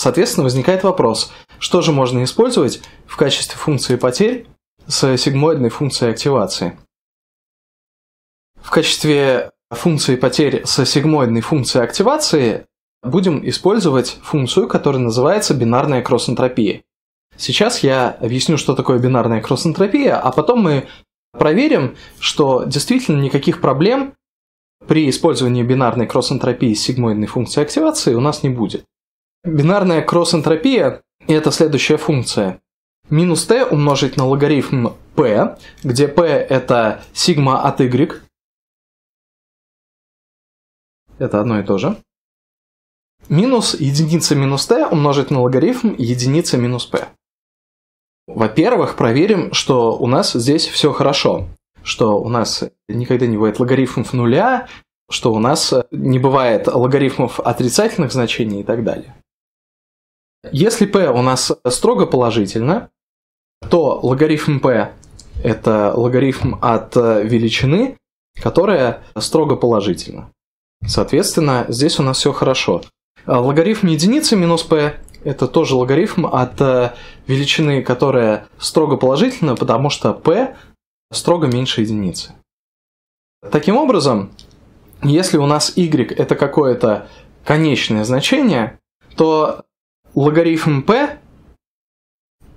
Соответственно, возникает вопрос, что же можно использовать в качестве функции потерь с сигмоидной функцией активации? В качестве функции потерь со сигмоидной функцией активации будем использовать функцию, которая называется бинарная кроссэнтропия. Сейчас я объясню, что такое бинарная кроссэнтропия, а потом мы проверим, что действительно никаких проблем при использовании бинарной кроссэнтропии с сигмоидной функцией активации у нас не будет. Бинарная кросс-энтропия – это следующая функция. Минус t умножить на логарифм p, где p – это сигма от y. Это одно и то же. Минус единица минус t умножить на логарифм единица минус p. Во-первых, проверим, что у нас здесь все хорошо, что у нас никогда не бывает логарифмов нуля, что у нас не бывает логарифмов отрицательных значений и так далее. Если p у нас строго положительно, то логарифм p – это логарифм от э, величины, которая строго положительна. Соответственно, здесь у нас все хорошо. А логарифм единицы минус p – это тоже логарифм от э, величины, которая строго положительна, потому что p строго меньше единицы. Таким образом, если у нас y – это какое-то конечное значение, то логарифм p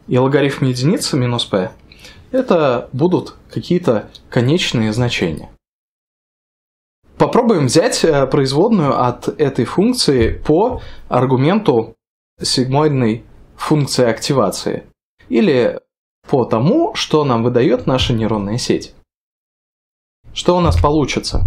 и логарифм единицы минус p это будут какие-то конечные значения. Попробуем взять э, производную от этой функции по аргументу сигмоидной функции активации или по тому, что нам выдает наша нейронная сеть. Что у нас получится?